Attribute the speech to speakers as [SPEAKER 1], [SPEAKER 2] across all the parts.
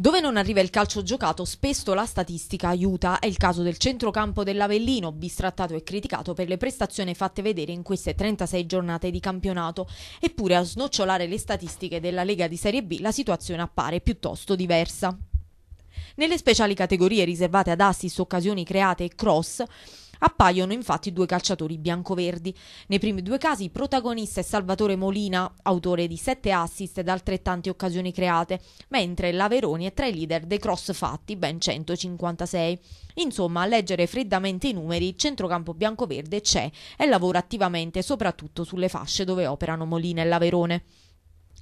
[SPEAKER 1] Dove non arriva il calcio giocato, spesso la statistica aiuta. È il caso del centrocampo dell'Avellino, bistrattato e criticato per le prestazioni fatte vedere in queste 36 giornate di campionato. Eppure a snocciolare le statistiche della Lega di Serie B la situazione appare piuttosto diversa. Nelle speciali categorie riservate ad assist, occasioni create e cross, Appaiono infatti due calciatori biancoverdi. Nei primi due casi protagonista è Salvatore Molina, autore di sette assist ed altrettante occasioni create, mentre la Veroni è tra i leader dei cross fatti, ben 156. Insomma, a leggere freddamente i numeri, il centrocampo biancoverde c'è e lavora attivamente soprattutto sulle fasce dove operano Molina e Laverone.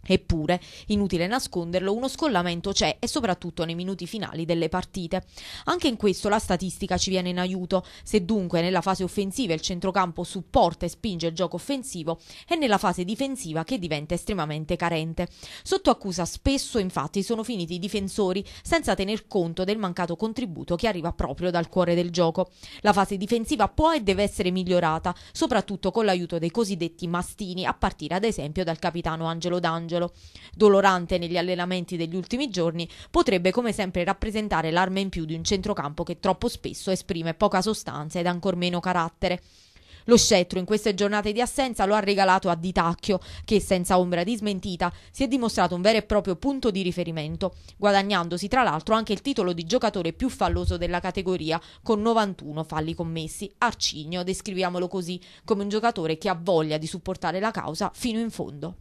[SPEAKER 1] Eppure, inutile nasconderlo, uno scollamento c'è e soprattutto nei minuti finali delle partite. Anche in questo la statistica ci viene in aiuto. Se dunque nella fase offensiva il centrocampo supporta e spinge il gioco offensivo, è nella fase difensiva che diventa estremamente carente. Sotto accusa spesso infatti sono finiti i difensori senza tener conto del mancato contributo che arriva proprio dal cuore del gioco. La fase difensiva può e deve essere migliorata, soprattutto con l'aiuto dei cosiddetti mastini, a partire ad esempio dal capitano Angelo D'Angelo Angelo. Dolorante negli allenamenti degli ultimi giorni, potrebbe come sempre rappresentare l'arma in più di un centrocampo che troppo spesso esprime poca sostanza ed ancor meno carattere. Lo scettro in queste giornate di assenza lo ha regalato a Ditacchio, che senza ombra di smentita si è dimostrato un vero e proprio punto di riferimento, guadagnandosi tra l'altro anche il titolo di giocatore più falloso della categoria, con 91 falli commessi. Arcigno, descriviamolo così, come un giocatore che ha voglia di supportare la causa fino in fondo.